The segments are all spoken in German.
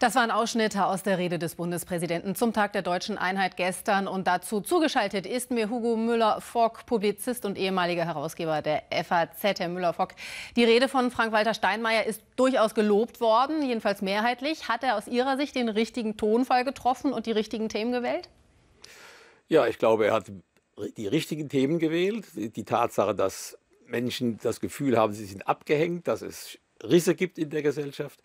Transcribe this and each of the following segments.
Das waren Ausschnitte aus der Rede des Bundespräsidenten zum Tag der deutschen Einheit gestern. Und dazu zugeschaltet ist mir Hugo Müller-Fock, Publizist und ehemaliger Herausgeber der FAZ. Herr Müller-Fock, die Rede von Frank-Walter Steinmeier ist durchaus gelobt worden, jedenfalls mehrheitlich. Hat er aus Ihrer Sicht den richtigen Tonfall getroffen und die richtigen Themen gewählt? Ja, ich glaube, er hat die richtigen Themen gewählt. Die Tatsache, dass Menschen das Gefühl haben, sie sind abgehängt, dass es Risse gibt in der Gesellschaft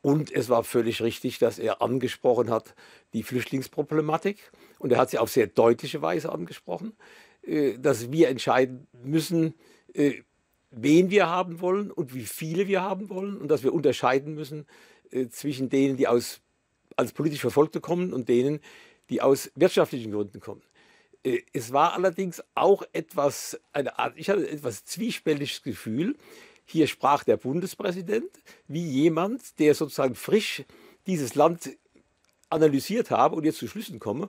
und es war völlig richtig, dass er angesprochen hat die Flüchtlingsproblematik. Und er hat sie auf sehr deutliche Weise angesprochen, äh, dass wir entscheiden müssen, äh, wen wir haben wollen und wie viele wir haben wollen. Und dass wir unterscheiden müssen äh, zwischen denen, die aus, als politisch Verfolgte kommen und denen, die aus wirtschaftlichen Gründen kommen. Es war allerdings auch etwas, eine Art, ich hatte etwas zwiespältiges Gefühl, hier sprach der Bundespräsident wie jemand, der sozusagen frisch dieses Land analysiert habe und jetzt zu Schlüssen komme,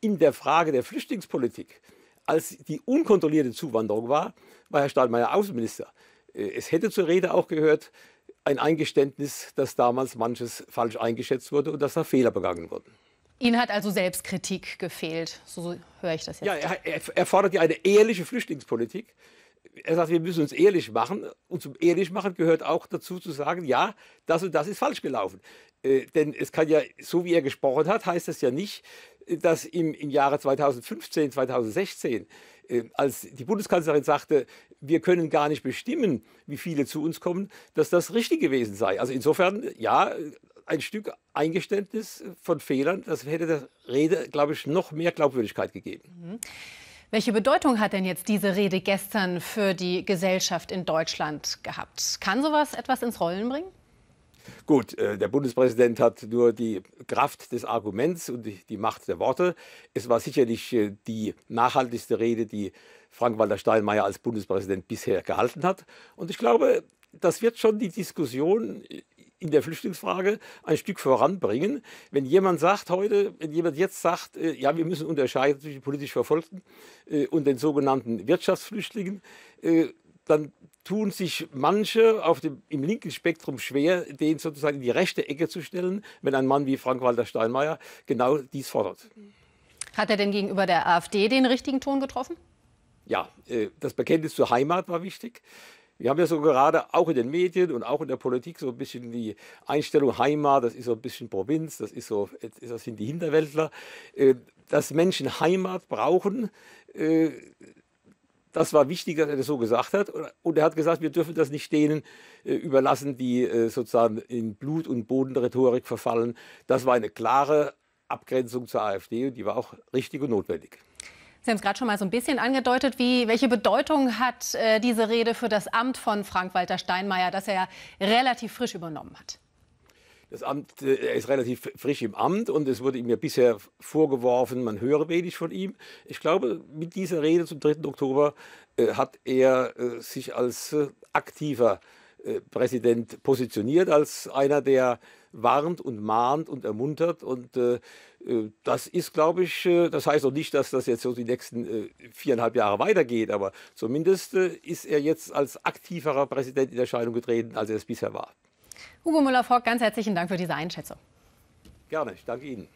in der Frage der Flüchtlingspolitik, als die unkontrollierte Zuwanderung war, war Herr Stahlmeier Außenminister. Äh, es hätte zur Rede auch gehört, ein Eingeständnis, dass damals manches falsch eingeschätzt wurde und dass da Fehler begangen wurden. Ihnen hat also Selbstkritik gefehlt, so höre ich das jetzt. Ja, er, er fordert ja eine ehrliche Flüchtlingspolitik er sagt, wir müssen uns ehrlich machen. Und zum Ehrlichmachen gehört auch dazu zu sagen, ja, das und das ist falsch gelaufen. Äh, denn es kann ja, so wie er gesprochen hat, heißt das ja nicht, dass im, im Jahre 2015, 2016, äh, als die Bundeskanzlerin sagte, wir können gar nicht bestimmen, wie viele zu uns kommen, dass das richtig gewesen sei. Also insofern, ja, ein Stück Eingeständnis von Fehlern, das hätte der Rede, glaube ich, noch mehr Glaubwürdigkeit gegeben. Mhm. Welche Bedeutung hat denn jetzt diese Rede gestern für die Gesellschaft in Deutschland gehabt? Kann sowas etwas ins Rollen bringen? Gut, äh, der Bundespräsident hat nur die Kraft des Arguments und die Macht der Worte. Es war sicherlich äh, die nachhaltigste Rede, die Frank-Walter Steinmeier als Bundespräsident bisher gehalten hat. Und ich glaube, das wird schon die Diskussion in der Flüchtlingsfrage ein Stück voranbringen. Wenn jemand sagt heute, wenn jemand jetzt sagt, äh, ja, wir müssen unterscheiden zwischen politisch Verfolgten äh, und den sogenannten Wirtschaftsflüchtlingen, äh, dann tun sich manche auf dem, im linken Spektrum schwer, den sozusagen in die rechte Ecke zu stellen, wenn ein Mann wie Frank-Walter Steinmeier genau dies fordert. Hat er denn gegenüber der AfD den richtigen Ton getroffen? Ja, das Bekenntnis zur Heimat war wichtig. Wir haben ja so gerade auch in den Medien und auch in der Politik so ein bisschen die Einstellung Heimat, das ist so ein bisschen Provinz, das, ist so, das sind die Hinterwäldler, äh, dass Menschen Heimat brauchen. Äh, das war wichtig, dass er das so gesagt hat. Und er hat gesagt, wir dürfen das nicht denen äh, überlassen, die sozusagen in Blut- und Bodenrhetorik verfallen. Das war eine klare Abgrenzung zur AfD und die war auch richtig und notwendig. Sie haben es gerade schon mal so ein bisschen angedeutet. Wie, welche Bedeutung hat äh, diese Rede für das Amt von Frank-Walter Steinmeier, das er ja relativ frisch übernommen hat? Das Amt, äh, er ist relativ frisch im Amt und es wurde ihm ja bisher vorgeworfen, man höre wenig von ihm. Ich glaube, mit dieser Rede zum 3. Oktober äh, hat er äh, sich als äh, aktiver äh, äh, Präsident positioniert als einer, der warnt und mahnt und ermuntert. Und äh, äh, das ist, glaube ich, das heißt auch nicht, dass das jetzt so die nächsten viereinhalb Jahre weitergeht, aber zumindest ist er jetzt als aktiverer Präsident in Erscheinung getreten, als er es bisher war. Hugo müller frock ganz herzlichen Dank für diese Einschätzung. Gerne, ich danke Ihnen.